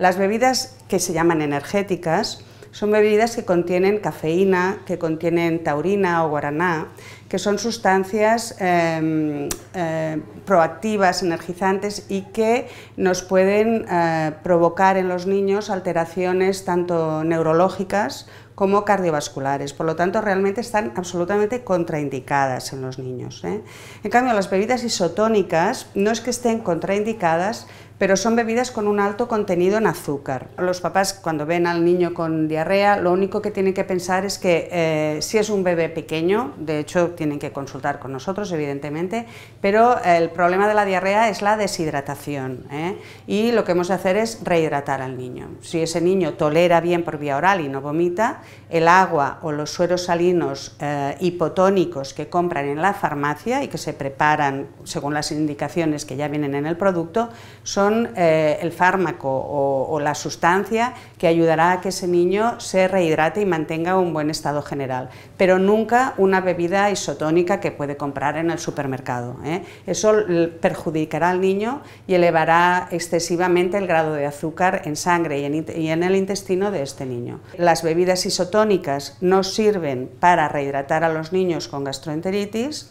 Las bebidas que se llaman energéticas son bebidas que contienen cafeína, que contienen taurina o guaraná, que son sustancias em, em, proactivas, energizantes y que nos pueden eh, provocar en los niños alteraciones tanto neurológicas como cardiovasculares. Por lo tanto, realmente están absolutamente contraindicadas en los niños. ¿eh? En cambio, las bebidas isotónicas no es que estén contraindicadas, pero son bebidas con un alto contenido en azúcar. Los papás cuando ven al niño con diarrea, lo único que tienen que pensar es que eh, si es un bebé pequeño, de hecho tienen que consultar con nosotros, evidentemente, pero el problema de la diarrea es la deshidratación ¿eh? y lo que hemos de hacer es rehidratar al niño. Si ese niño tolera bien por vía oral y no vomita, el agua o los sueros salinos eh, hipotónicos que compran en la farmacia y que se preparan según las indicaciones que ya vienen en el producto son eh, el fármaco o, la sustancia que ayudará a que ese niño se rehidrate y mantenga un buen estado general, pero nunca una bebida isotónica que puede comprar en el supermercado. ¿eh? Eso perjudicará al niño y elevará excesivamente el grado de azúcar en sangre y en el intestino de este niño. Las bebidas isotónicas no sirven para rehidratar a los niños con gastroenteritis,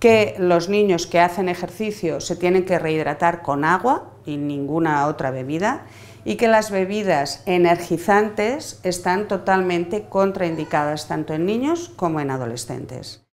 que los niños que hacen ejercicio se tienen que rehidratar con agua y ninguna otra bebida y que las bebidas energizantes están totalmente contraindicadas tanto en niños como en adolescentes.